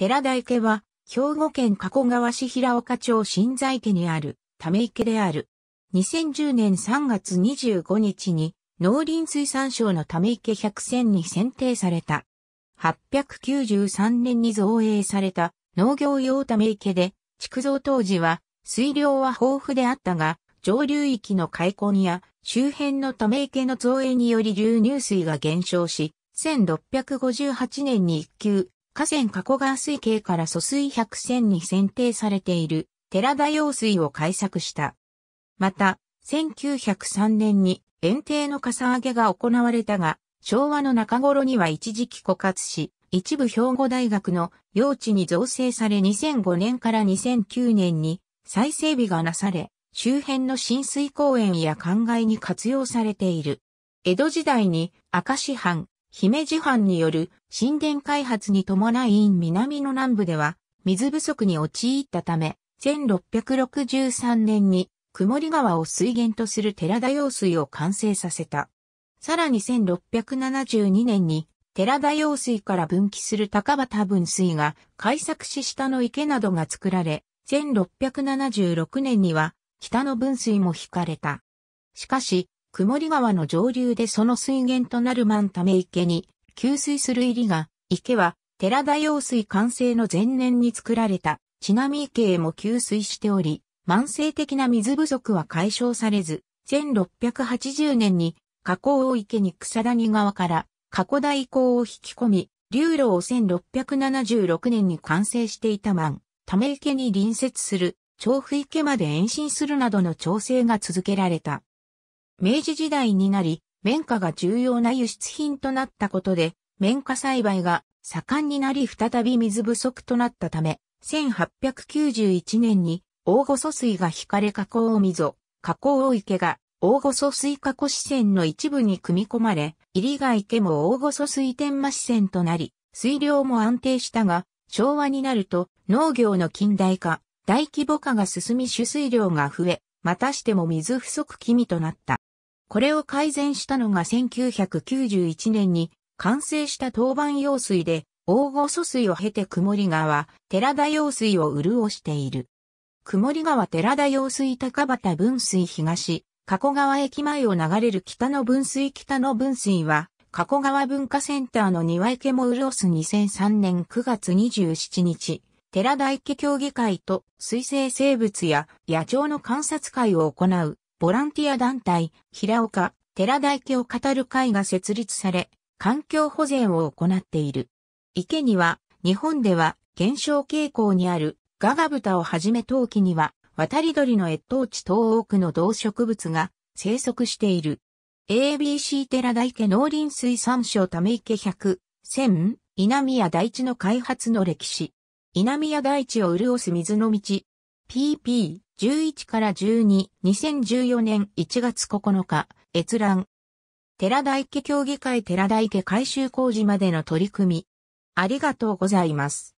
寺田池は、兵庫県加古川市平岡町新在池にある、ため池である。2010年3月25日に、農林水産省のため池100選に選定された。893年に造営された農業用ため池で、築造当時は、水量は豊富であったが、上流域の開墾や周辺のため池の造営により流入水が減少し、1658年に一級河川加古川水系から疎水百選に選定されている寺田用水を開削した。また、1903年に園庭のかさ上げが行われたが、昭和の中頃には一時期枯渇し、一部兵庫大学の用地に造成され2005年から2009年に再整備がなされ、周辺の浸水公園や灌漑に活用されている。江戸時代に赤市藩、姫路藩による神殿開発に伴い南の南部では水不足に陥ったため、1663年に曇り川を水源とする寺田用水を完成させた。さらに1672年に寺田用水から分岐する高畑分水が開作し下の池などが作られ、1676年には北の分水も引かれた。しかし、曇り川の上流でその水源となる万ため池に、給水する入りが、池は、寺田用水完成の前年に作られた、ちなみ池へも給水しており、慢性的な水不足は解消されず、1680年に、河口を池に草谷川から、過去大港を引き込み、流路を1676年に完成していた万ため池に隣接する、調布池まで延伸するなどの調整が続けられた。明治時代になり、綿花が重要な輸出品となったことで、綿花栽培が盛んになり再び水不足となったため、1891年に大御疎水が引かれ加工を溝、加工を池が大御疎水加工支線の一部に組み込まれ、入りが池も大御疎水天間支線となり、水量も安定したが、昭和になると農業の近代化、大規模化が進み取水量が増え、またしても水不足気味となった。これを改善したのが1991年に完成した当番用水で、大御疎水を経て曇り川、寺田用水を潤している。曇り川寺田用水高畑分水東、加古川駅前を流れる北の分水北の分水は、加古川文化センターの庭池も潤す2003年9月27日、寺田池協議会と水生生物や野鳥の観察会を行うボランティア団体、平岡、寺田池を語る会が設立され、環境保全を行っている。池には、日本では減少傾向にあるガガブタをはじめ陶器には渡り鳥の越冬地等多くの動植物が生息している。ABC 寺田池農林水産省ため池100、1000、稲宮大地の開発の歴史。稲宮大地を潤す水の道。PP、11から12、2014年1月9日、閲覧。寺田池協議会寺田池改修工事までの取り組み。ありがとうございます。